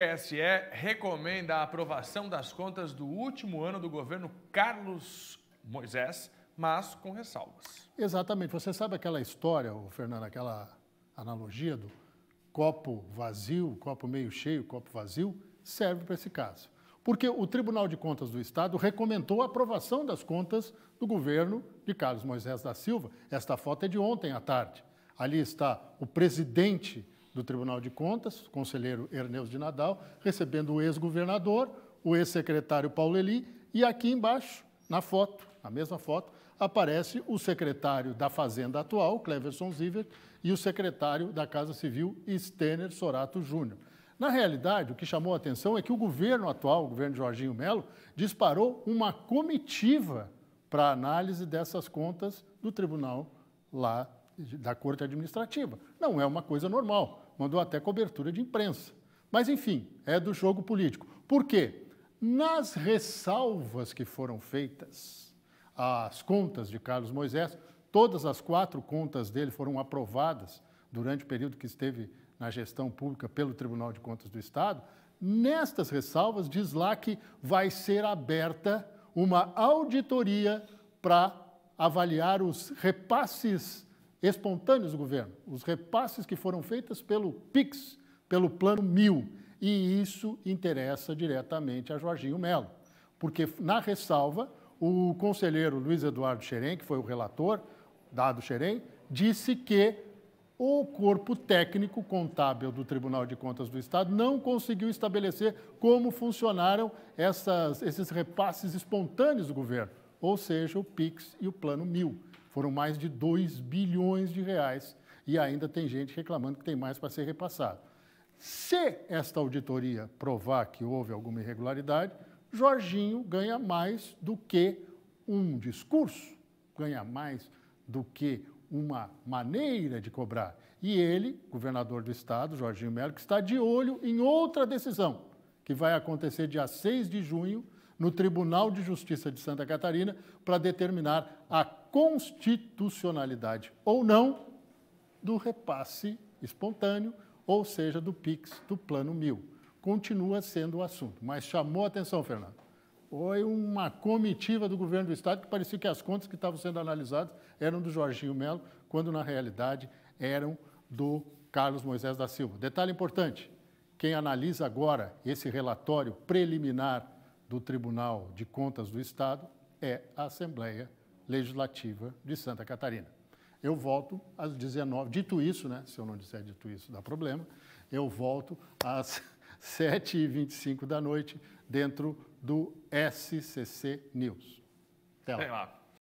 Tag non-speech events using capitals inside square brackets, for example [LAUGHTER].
O TSE recomenda a aprovação das contas do último ano do governo Carlos Moisés, mas com ressalvas. Exatamente. Você sabe aquela história, Fernando, aquela analogia do copo vazio, copo meio cheio, copo vazio, serve para esse caso. Porque o Tribunal de Contas do Estado recomendou a aprovação das contas do governo de Carlos Moisés da Silva. Esta foto é de ontem à tarde. Ali está o presidente do Tribunal de Contas, o conselheiro Erneus de Nadal, recebendo o ex-governador, o ex-secretário Paulo Eli, e aqui embaixo, na foto, na mesma foto, aparece o secretário da Fazenda atual, Cleverson Ziver, e o secretário da Casa Civil, Stener Sorato Júnior. Na realidade, o que chamou a atenção é que o governo atual, o governo Jorginho Melo, disparou uma comitiva para análise dessas contas do tribunal lá da Corte Administrativa. Não é uma coisa normal mandou até cobertura de imprensa. Mas, enfim, é do jogo político. Por quê? Nas ressalvas que foram feitas às contas de Carlos Moisés, todas as quatro contas dele foram aprovadas durante o período que esteve na gestão pública pelo Tribunal de Contas do Estado. Nestas ressalvas, diz lá que vai ser aberta uma auditoria para avaliar os repasses espontâneos do governo, os repasses que foram feitos pelo PIX, pelo Plano Mil, e isso interessa diretamente a Jorginho Melo, porque na ressalva o conselheiro Luiz Eduardo Xerém, que foi o relator, dado Xerém, disse que o corpo técnico contábil do Tribunal de Contas do Estado não conseguiu estabelecer como funcionaram essas, esses repasses espontâneos do governo, ou seja, o PIX e o Plano Mil. Foram mais de 2 bilhões de reais e ainda tem gente reclamando que tem mais para ser repassado. Se esta auditoria provar que houve alguma irregularidade, Jorginho ganha mais do que um discurso, ganha mais do que uma maneira de cobrar. E ele, governador do estado, Jorginho Melo, está de olho em outra decisão, que vai acontecer dia 6 de junho no Tribunal de Justiça de Santa Catarina para determinar a constitucionalidade ou não do repasse espontâneo, ou seja, do PIX do Plano Mil. Continua sendo o assunto, mas chamou a atenção, Fernando. Foi uma comitiva do governo do Estado que parecia que as contas que estavam sendo analisadas eram do Jorginho Melo, quando na realidade eram do Carlos Moisés da Silva. Detalhe importante: quem analisa agora esse relatório preliminar do Tribunal de Contas do Estado é a Assembleia Legislativa de Santa Catarina. Eu volto às 19 Dito isso, né? Se eu não disser dito isso, dá problema. Eu volto às 7h25 [LAUGHS] da noite dentro do SCC News. Até lá.